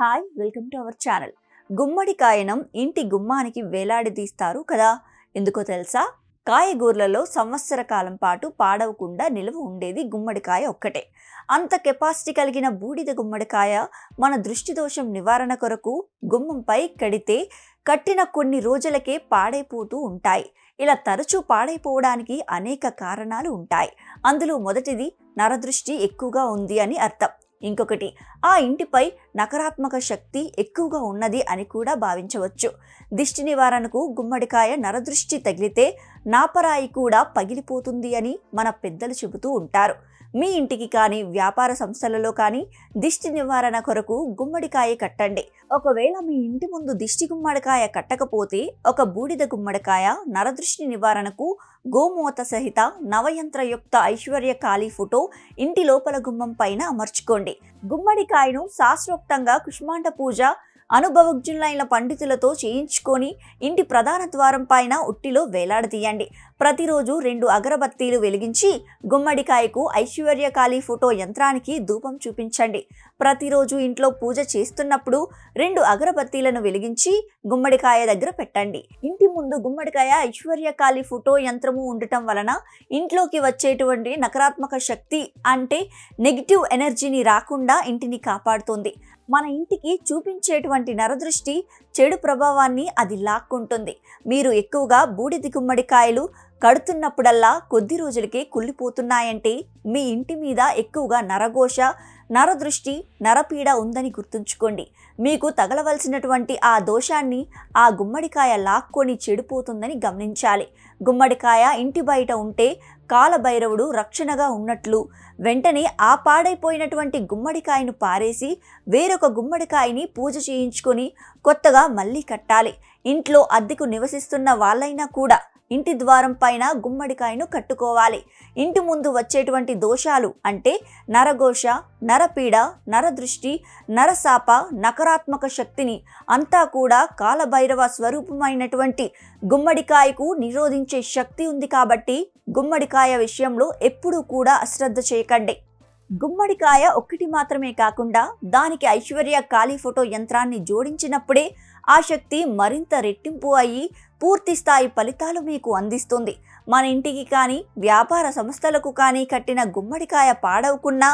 hi welcome to our channel గుమ్మడి కాయనం ఇంటి గుమ్మానికి వేలాడదీస్తారు కదా ఎందుకో తెలుసా కాయగూరలలో సంవత్సర కాలం పాటు పాడవకుండా నిలువ ఉండేది గుమ్మడికాయ ఒక్కటే అంత కెపాసిటీ కలిగిన బూడిద గుమ్మడికాయ మన దృష్టి దోషం నివారణ కొరకు గుమ్మంపై కడితే కట్టిన కొన్ని రోజులకే పాడైపోతూ ఉంటాయి ఇలా తరచూ పాడైపోవడానికి అనేక కారణాలు ఉంటాయి అందులో మొదటిది నరదృష్టి ఎక్కువగా ఉంది అని అర్థం ఇంకొకటి ఆ ఇంటిపై నకారాత్మక శక్తి ఎక్కువగా ఉన్నది అని కూడా భావించవచ్చు దిష్టి నివారణకు గుమ్మడికాయ నరదృష్టి తగిలితే నాపరాయి కూడా పగిలిపోతుంది అని మన పెద్దలు చెబుతూ ఉంటారు మీ ఇంటికి కానీ వ్యాపార సంస్థలలో కానీ దిష్టి నివారణ కొరకు గుమ్మడికాయ కట్టండి ఒకవేళ మీ ఇంటి ముందు దిష్టి గుమ్మడికాయ కట్టకపోతే ఒక బూడిద గుమ్మడికాయ నరదృష్టి నివారణకు గోమూత సహిత నవయంత్రయుక్త ఐశ్వర్య కాళీ ఫోటో ఇంటి లోపల గుమ్మం పైన అమర్చుకోండి గుమ్మడికాయను శాస్త్రోక్తంగా కుష్మాండ పూజ అనుభవజ్ఞులైన పండితులతో చేయించుకొని ఇంటి ప్రధాన ద్వారం పైన ఉట్టిలో వేలాడదీయండి ప్రతిరోజు రెండు అగరబత్తీలు వెలిగించి గుమ్మడికాయకు ఐశ్వర్యకాళి ఫోటో యంత్రానికి ధూపం చూపించండి ప్రతిరోజు ఇంట్లో పూజ చేస్తున్నప్పుడు రెండు అగరబత్తీలను వెలిగించి గుమ్మడికాయ దగ్గర పెట్టండి ఇంటి ముందు గుమ్మడికాయ ఐశ్వర్యకాళి ఫోటో యంత్రము ఉండటం వలన ఇంట్లోకి వచ్చేటువంటి నకారాత్మక శక్తి అంటే నెగిటివ్ ఎనర్జీని రాకుండా ఇంటిని కాపాడుతుంది మన ఇంటికి చూపించేటువంటి నరదృష్టి చెడు ప్రభావాన్ని అది లాక్కుంటుంది మీరు ఎక్కువగా బూడిది గుమ్మడికాయలు కడుతున్నప్పుడల్లా కొద్ది రోజులకే కుళ్ళిపోతున్నాయంటే మీ ఇంటి మీద ఎక్కువగా నరఘోష నరదృష్టి నరపీడ ఉందని గుర్తుంచుకోండి మీకు తగలవలసినటువంటి ఆ దోషాన్ని ఆ గుమ్మడికాయ లాక్కొని చెడిపోతుందని గమనించాలి గుమ్మడికాయ ఇంటి బయట ఉంటే కాలభైరవుడు రక్షణగా ఉన్నట్లు వెంటనే ఆ పాడైపోయినటువంటి గుమ్మడికాయను పారేసి వేరొక గుమ్మడికాయని పూజ చేయించుకొని కొత్తగా మళ్ళీ కట్టాలి ఇంట్లో అద్దెకు నివసిస్తున్న వాళ్ళైనా కూడా ఇంటి ద్వారం పైన గుమ్మడికాయను కట్టుకోవాలి ఇంటి ముందు వచ్చేటువంటి దోషాలు అంటే నరఘోష నరపీడ నరదృష్టి నరసాప నకరాత్మక శక్తిని అంతా కూడా కాలభైరవ స్వరూపమైనటువంటి గుమ్మడికాయకు నిరోధించే శక్తి ఉంది కాబట్టి గుమ్మడికాయ విషయంలో ఎప్పుడూ కూడా అశ్రద్ధ చేయకండి గుమ్మడికాయ ఒక్కటి మాత్రమే కాకుండా దానికి ఐశ్వర్య కాళీ ఫోటో యంత్రాన్ని జోడించినప్పుడే ఆ శక్తి మరింత రెట్టింపు అయ్యి పూర్తి స్థాయి ఫలితాలు మీకు అందిస్తుంది మన ఇంటికి కానీ వ్యాపార సంస్థలకు కానీ కట్టిన గుమ్మడికాయ పాడవకున్నా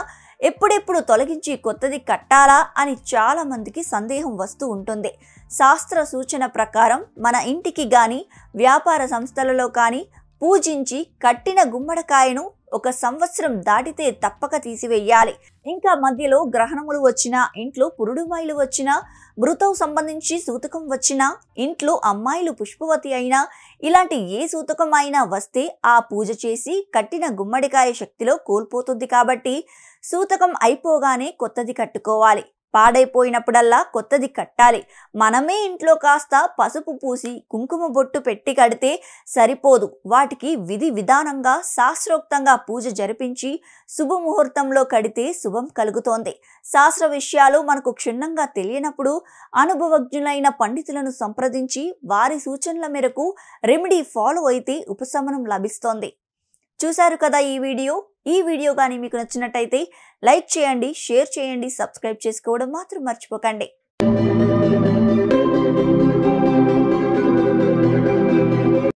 ఎప్పుడెప్పుడు తొలగించి కొత్తది కట్టాలా అని చాలామందికి సందేహం వస్తూ ఉంటుంది శాస్త్ర సూచన ప్రకారం మన ఇంటికి కానీ వ్యాపార సంస్థలలో కానీ పూజించి కట్టిన గుమ్మడికాయను ఒక సంవత్సరం దాటితే తప్పక తీసివేయాలి ఇంకా మధ్యలో గ్రహణములు వచ్చినా ఇంట్లో పురుడుమాయిలు వచ్చినా మృతం సంబంధించి సూతకం వచ్చినా ఇంట్లో అమ్మాయిలు పుష్పవతి అయినా ఇలాంటి ఏ సూతకం అయినా వస్తే ఆ పూజ చేసి కట్టిన గుమ్మడికాయ శక్తిలో కోల్పోతుంది కాబట్టి సూతకం అయిపోగానే కొత్తది కట్టుకోవాలి పాడైపోయినప్పుడల్లా కొత్తది కట్టాలి మనమే ఇంట్లో కాస్త పసుపు పూసి కుంకుమ బొట్టు పెట్టి కడితే సరిపోదు వాటికి విధి విధానంగా శాస్త్రోక్తంగా పూజ జరిపించి శుభముహూర్తంలో కడితే శుభం కలుగుతోంది శాస్త్ర విషయాలు మనకు క్షుణ్ణంగా తెలియనప్పుడు అనుభవజ్ఞులైన పండితులను సంప్రదించి వారి సూచనల మేరకు రెమెడీ ఫాలో అయితే ఉపశమనం లభిస్తోంది చూశారు కదా ఈ వీడియో ఈ వీడియో కానీ మీకు నచ్చినట్టయితే లైక్ చేయండి షేర్ చేయండి సబ్స్క్రైబ్ చేసుకోవడం మాత్రం మర్చిపోకండి